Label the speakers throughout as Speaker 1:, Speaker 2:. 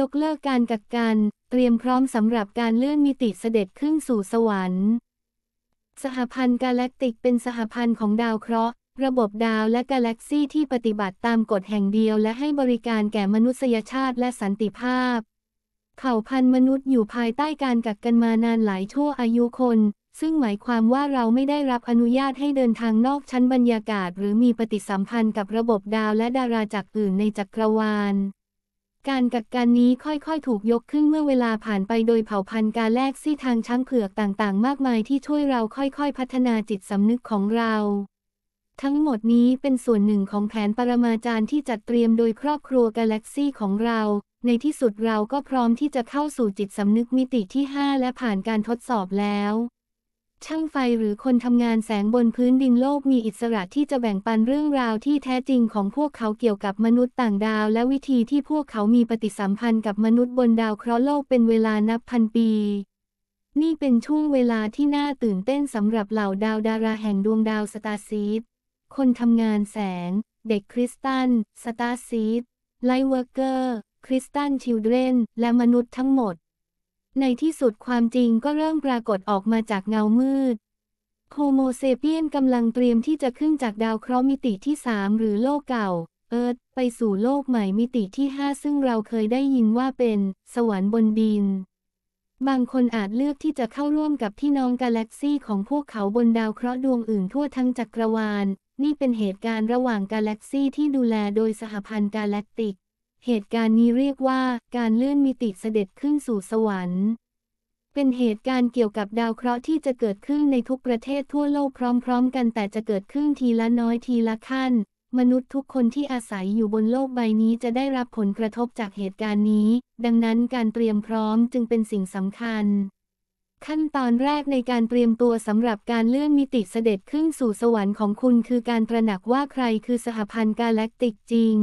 Speaker 1: ยกเลิกการกักกัน เตรียมพร้อมสำหรับการเลื่อนมิติเสด็จขึ้นสู่สวรรค์ สหพันธ์กาแล็กติก เป็นสหพันธ์ของดาวเคราะห์ ระบบดาวและกาแล็กซี่ที่ปฏิบัติตามกฎแห่งเดียวและให้บริการแก่มนุษยชาติและสันติภาพเผ่าพันธุ์มนุษย์อยู่ภายใต้การกักกันมานานหลายชั่วอายุคน ซึ่งหมายความว่าเราไม่ได้รับอนุญาตให้เดินทางนอกชั้นบรรยากาศ หรือมีปฏิสัมพันธ์กับระบบดาวและดาราจักรอื่นในจักรวาลการกักกันนี้ค่อย ๆ ถูกยกขึ้นเมื่อเวลาผ่านไปโดยเผ่าพันธุ์กาแลกซี่ทางช้างเผือกต่างๆ มากมาย ที่ช่วยเราค่อย ๆ พัฒนาจิตสำนึกของเรา ทั้งหมดนี้เป็นส่วนหนึ่งของแผนปรมาจารย์ที่จัดเตรียมโดยครอบครัวกาแล็กซี่ของเราในที่สุดเราก็พร้อมที่จะเข้าสู่จิตสำนึกมิติที่ 5 และผ่านการทดสอบแล้วช่างไฟหรือคนทำงานแสงบนพื้นดินโลกมีอิสระที่จะแบ่งปันเรื่องราวที่แท้จริงของพวกเขาเกี่ยวกับมนุษย์ต่างดาว และวิธีที่พวกเขามีปฏิสัมพันธ์กับมนุษย์บนดาวเคราะห์โลกเป็นเวลานับพันปี นี่เป็นช่วงเวลาที่น่าตื่นเต้นสำหรับเหล่าดาวดาราแห่งดวงดาวสตาร์ซีดคนทำงานแสง เด็กคริสตันสตาร์ซีดไลท์เวิร์กเกอร์คริสตันชิลเดรนและมนุษย์ทั้งหมดในที่สุดความจริงก็เริ่มปรากฏออกมาจากเงามืดโฮโมเซเปียนกำลังเตรียมที่จะขึ้นจากดาวเคราะห์มิติที่สามหรือโลกเก่า เอิร์ธไปสู่โลกใหม่มิติที่ห้าซึ่งเราเคยได้ยินว่าเป็น สวรรค์บนดิน บางคนอาจเลือกที่จะเข้าร่วมกับพี่น้องกาแล็กซี่ของพวกเขาบนดาวเคราะห์ดวงอื่นทั่วทั้งจักรวาล นี่เป็นเหตุการณ์ระหว่างกาแล็กซี่ที่ดูแลโดยสหพันธ์กาแล็กติกเหตุการณ์นี้เรียกว่าการเลื่อนมิติเสด็จขึ้นสู่สวรรค์ เป็นเหตุการณ์เกี่ยวกับดาวเคราะห์ที่จะเกิดขึ้นในทุกประเทศทั่วโลกพร้อม ๆ กัน แต่จะเกิดขึ้นทีละน้อยทีละขั้น มนุษย์ทุกคนที่อาศัยอยู่บนโลกใบนี้จะได้รับผลกระทบจากเหตุการณ์นี้ ดังนั้นการเตรียมพร้อมจึงเป็นสิ่งสำคัญ ขั้นตอนแรกในการเตรียมตัวสำหรับการเลื่อนมิติเสด็จขึ้นสู่สวรรค์ของคุณ คือการตระหนักว่าใครคือสหพันธ์กาแล็กติกจริง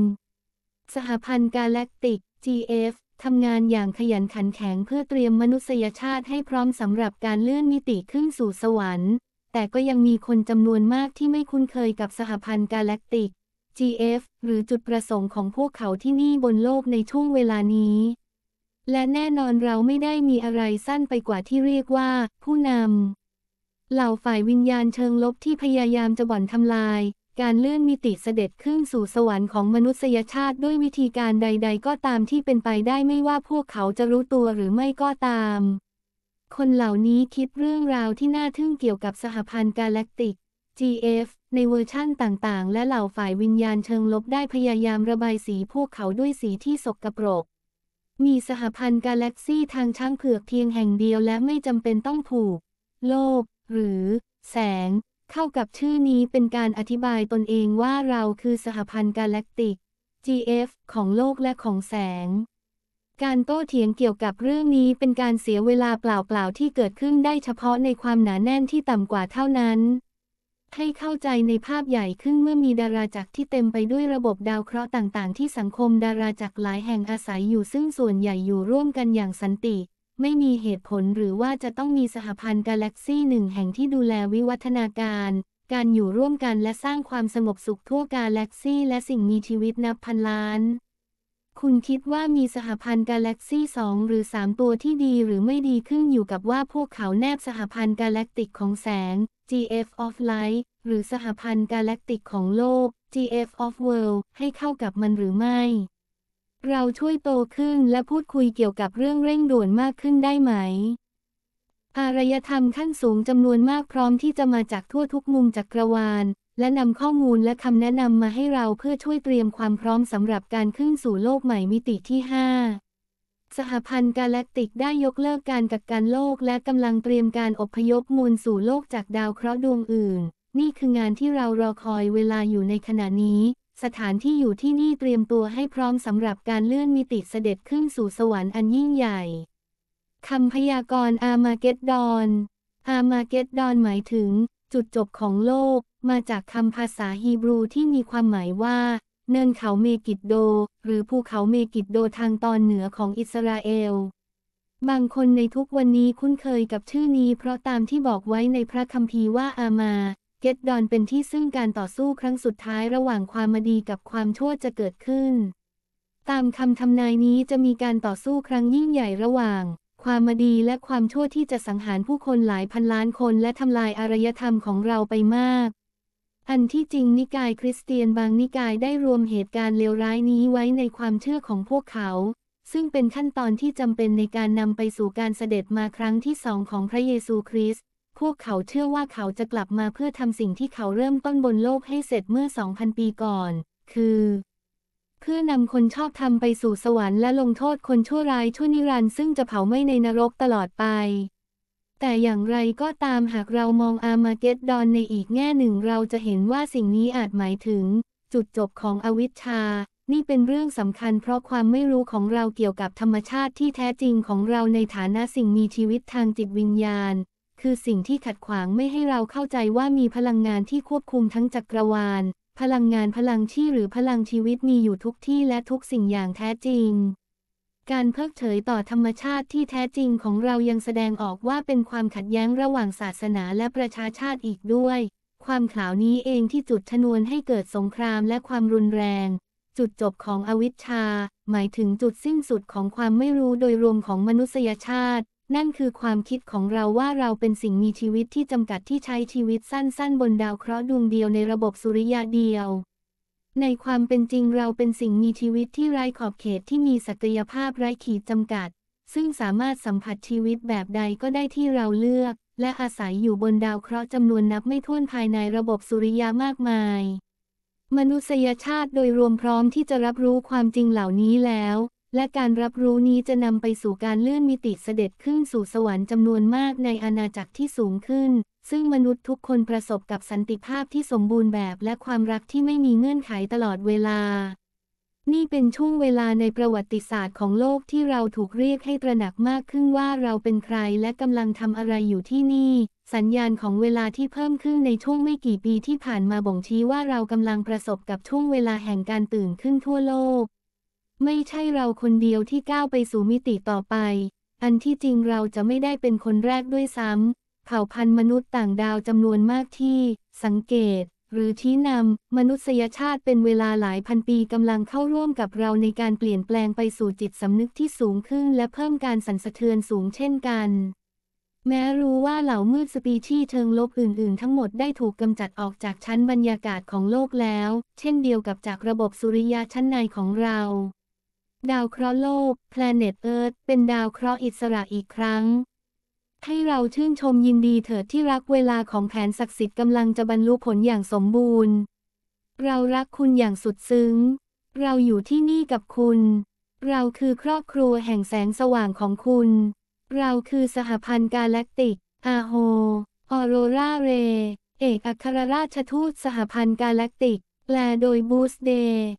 Speaker 1: สหพันธ์กาแล็กติก GF ทำงานอย่างขยันขันแข็งเพื่อเตรียมมนุษยชาติให้พร้อมสำหรับการเลื่อนมิติขึ้นสู่สวรรค์ แต่ก็ยังมีคนจำนวนมากที่ไม่คุ้นเคยกับสหพันธ์กาแล็กติก GF หรือจุดประสงค์ของพวกเขาที่นี่บนโลกในช่วงเวลานี้ และแน่นอนเราไม่ได้มีอะไรสั้นไปกว่าที่เรียกว่า ผู้นำ เหล่าฝ่ายวิญญาณเชิงลบที่พยายามจะบ่อนทำลายการเลื่อนมิติเสด็จขึ้นสู่สวรรค์ของมนุษยชาติด้วยวิธีการใด ๆ ก็ตามที่เป็นไปได้ไม่ว่าพวกเขาจะรู้ตัวหรือไม่ก็ตาม คนเหล่านี้คิดเรื่องราวที่น่าทึ่งเกี่ยวกับสหพันธ์กาแล็กติก GF ในเวอร์ชั่นต่างๆ และเหล่าฝ่ายวิญญาณเชิงลบได้พยายามระบายสีพวกเขาด้วยสีที่สกปรก มีสหพันธ์กาแล็กซี่ทางช้างเผือกเพียงแห่งเดียวและไม่จำเป็นต้องผูก โลกหรือ แสงเข้ากับชื่อนี้เป็นการอธิบายตนเองว่าเราคือสหพันธ์กาแล็กติก GF ของโลกและของแสง การโต้เถียงเกี่ยวกับเรื่องนี้เป็นการเสียเวลาเปล่าๆ ที่เกิดขึ้นได้เฉพาะในความหนาแน่นที่ต่ำกว่าเท่านั้น ให้เข้าใจในภาพใหญ่ขึ้นเมื่อมีดาราจักรที่เต็มไปด้วยระบบดาวเคราะห์ต่างๆที่สังคมดาราจักรหลายแห่งอาศัยอยู่ซึ่งส่วนใหญ่อยู่ร่วมกันอย่างสันติไม่มีเหตุผลหรือว่าจะต้องมีสหพันธ์กาแล็กซี่หนึ่งแห่งที่ดูแลวิวัฒนาการ การอยู่ร่วมกันและสร้างความสงบสุขทั่วกาแล็กซี่และสิ่งมีชีวิตนับพันล้าน คุณคิดว่ามีสหพันธ์กาแล็กซี่สองหรือสามตัวที่ดีหรือไม่ดีขึ้นอยู่กับว่าพวกเขาแนบสหพันธ์กาแล็กติกของแสง GF of Light หรือสหพันธ์กาแล็กติกของโลก GF of World ให้เข้ากับมันหรือไม่เราช่วยโตขึ้นและพูดคุยเกี่ยวกับเรื่องเร่งด่วนมากขึ้นได้ไหมอารยธรรมขั้นสูงจำนวนมากพร้อมที่จะมาจากทั่วทุกมุมจักรวาล และนำข้อมูลและคำแนะนำมาให้เราเพื่อช่วยเตรียมความพร้อมสำหรับการขึ้นสู่โลกใหม่มิติที่ 5 สหพันธ์กาแล็กติกได้ยกเลิกการกักกันโลกและกำลังเตรียมการอบพยพมวลสู่โลกจากดาวเคราะห์ดวงอื่น นี่คืองานที่เรารอคอยเวลาอยู่ในขณะนี้สถานที่อยู่ที่นี่เตรียมตัวให้พร้อมสำหรับการเลื่อนมิติเสด็จขึ้นสู่สวรรค์อันยิ่งใหญ่คำพยากรณ์อามาเกตดอนอามาเกตดอนหมายถึง จุดจบของโลก มาจากคำภาษาฮีบรูที่มีความหมายว่า เนินเขาเมกิดโด หรือภูเขาเมกิดโดทางตอนเหนือของอิสราเอล บางคนในทุกวันนี้คุ้นเคยกับชื่อนี้ เพราะตามที่บอกไว้ในพระคัมภีร์ว่าอามาเกตดอนเป็นที่ซึ่งการต่อสู้ครั้งสุดท้ายระหว่างความมดีกับความชั่วจะเกิดขึ้น ตามคำทำนายนี้จะมีการต่อสู้ครั้งยิ่งใหญ่ระหว่างความมดีและความชั่วที่จะสังหารผู้คนหลายพันล้านคนและทำลายอารยธรรมของเราไปมาก อันที่จริงนิกายคริสเตียนบางนิกายได้รวมเหตุการณ์เลวร้ายนี้ไว้ในความเชื่อของพวกเขา ซึ่งเป็นขั้นตอนที่จำเป็นในการนำไปสู่การเสด็จมาครั้งที่สองของพระเยซูคริสต์พวกเขาเชื่อว่าเขาจะกลับมาเพื่อทำสิ่งที่เขาเริ่มต้นบนโลกให้เสร็จเมื่อ 2,000 ปีก่อน คือ เพื่อนำคนชอบทำไปสู่สวรรค์และลงโทษคนชั่วร้ายชั่วนิรันดร์ซึ่งจะเผาไหม้ในนรกตลอดไป แต่อย่างไรก็ตามหากเรามองอามาเกตดอนในอีกแง่หนึ่งเราจะเห็นว่าสิ่งนี้อาจหมายถึง จุดจบของอวิชชา นี่เป็นเรื่องสำคัญ เพราะความไม่รู้ของเราเกี่ยวกับธรรมชาติที่แท้จริงของเราในฐานะสิ่งมีชีวิตทางจิตวิญญาณคือสิ่งที่ขัดขวางไม่ให้เราเข้าใจว่ามีพลังงานที่ควบคุมทั้งจักรวาล พลังงาน พลังชีหรือพลังชีวิตมีอยู่ทุกที่และทุกสิ่งอย่างแท้จริง การเพิกเฉยต่อธรรมชาติที่แท้จริงของเรายังแสดงออกว่าเป็นความขัดแย้งระหว่างศาสนาและประชาชาติอีกด้วย ความข่าวนี้เองที่จุดชนวนให้เกิดสงครามและความรุนแรง จุดจบของอวิชชา หมายถึงจุดสิ้นสุดของความไม่รู้โดยรวมของมนุษยชาตินั่นคือความคิดของเราว่าเราเป็นสิ่งมีชีวิตที่จำกัดที่ใช้ชีวิตสั้นๆ บนดาวเคราะห์ดวงเดียวในระบบสุริยะเดียว ในความเป็นจริงเราเป็นสิ่งมีชีวิตที่ไร้ขอบเขตที่มีศักยภาพไร้ขีดจำกัด ซึ่งสามารถสัมผัสชีวิตแบบใดก็ได้ที่เราเลือก และอาศัยอยู่บนดาวเคราะห์จำนวนนับไม่ถ้วนภายในระบบสุริยะมากมาย มนุษยชาติโดยรวมพร้อมที่จะรับรู้ความจริงเหล่านี้แล้วและการรับรู้นี้จะนำไปสู่การเลื่อนมิติเสด็จขึ้นสู่สวรรค์จำนวนมากในอาณาจักรที่สูงขึ้น ซึ่งมนุษย์ทุกคนประสบกับสันติภาพที่สมบูรณ์แบบ และความรักที่ไม่มีเงื่อนไขตลอดเวลา นี่เป็นช่วงเวลาในประวัติศาสตร์ของโลกที่เราถูกเรียกให้ตระหนักมากขึ้นว่าเราเป็นใครและกำลังทำอะไรอยู่ที่นี่ สัญญาณของเวลาที่เพิ่มขึ้นในช่วงไม่กี่ปีที่ผ่านมาบ่งชี้ว่าเรากำลังประสบกับช่วงเวลาแห่งการตื่นขึ้นทั่วโลกไม่ใช่เราคนเดียวที่ก้าวไปสู่มิติต่อไป อันที่จริงเราจะไม่ได้เป็นคนแรกด้วยซ้ำ เผ่าพันธุ์มนุษย์ต่างดาวจำนวนมากที่ สังเกต หรือชี้นำมนุษยชาติเป็นเวลาหลายพันปีกำลังเข้าร่วมกับเราในการเปลี่ยนแปลงไปสู่จิตสำนึกที่สูงขึ้นและเพิ่มการสั่นสะเทือนสูงเช่นกัน แม้รู้ว่าเหล่ามืดสปีชีเชิงลบอื่น ๆ ทั้งหมดได้ถูกกำจัดออกจากชั้นบรรยากาศของโลกแล้ว เช่นเดียวกับจากระบบสุริยะชั้นในของเราดาวเคราะห์โลก Planet Earth เป็นดาวเคราะห์อิสระอีกครั้ง ให้เราชื่นชมยินดีเถิดที่รักเวลาของแผนศักดิ์สิทธิ์กำลังจะบรรลุผลอย่างสมบูรณ์ เรารักคุณอย่างสุดซึ้ง เราอยู่ที่นี่กับคุณ เราคือครอบครัวแห่งแสงสว่างของคุณ เราคือสหพันธ์กาแล็กติก อาโฮ ออโรราเร เอกอัครราชทูตสหพันธ์กาแล็กติกแปลโดยบูสเดย์